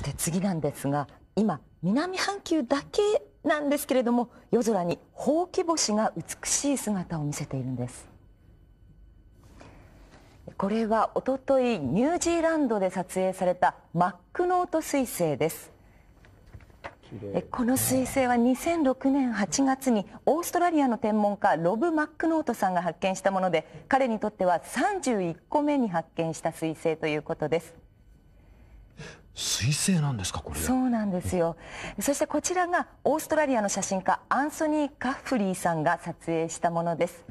さて次なんですが今南半球だけなんですけれども夜空にほうき星が美しい姿を見せているんですこれはおとといニュージーランドで撮影されたマックノート彗星ですこの彗星は2006年8月にオーストラリアの天文家ロブ・マックノートさんが発見したもので彼にとっては31個目に発見した彗星ということです彗星なんですかこれそうなんですよ、うん、そしてこちらがオーストラリアの写真家アンソニー・カフリーさんが撮影したものです、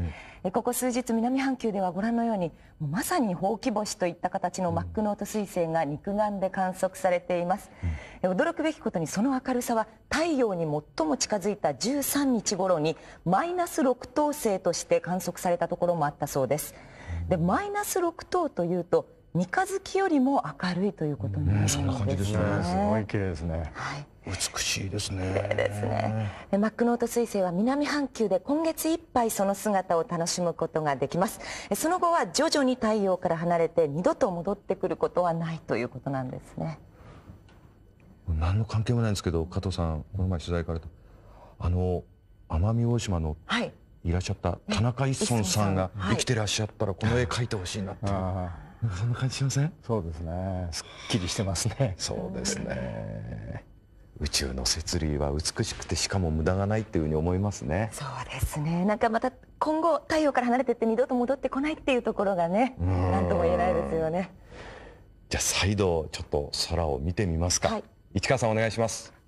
うん、ここ数日南半球ではご覧のようにまさにほうき星といった形のマックノート彗星が肉眼で観測されています、うん、驚くべきことにその明るさは太陽に最も近づいた13日頃にマイナス6等星として観測されたところもあったそうですでマイナス6等というと三日月よりも明るいということになるんですね。うん、そんな感じですね。すごい綺麗ですね。はい。美しいですね。綺麗ですね。マックノート彗星は南半球で今月いっぱいその姿を楽しむことができます。その後は徐々に太陽から離れて二度と戻ってくることはないということなんですね。何の関係もないんですけど、加藤さんこの前取材からとあの奄美大島の、はい、いらっしゃった田中一村さんが生きてらっしゃったらこの絵描いてほしいなっていそんな感じしませんそうですねすっきりしてますねそうですね宇宙の摂理は美しくてしかも無駄がないっていうふうに思いますねそうですねなんかまた今後太陽から離れてって二度と戻ってこないっていうところがねなんとも言えないですよねじゃあ再度ちょっと空を見てみますか、はい、市川さんお願いします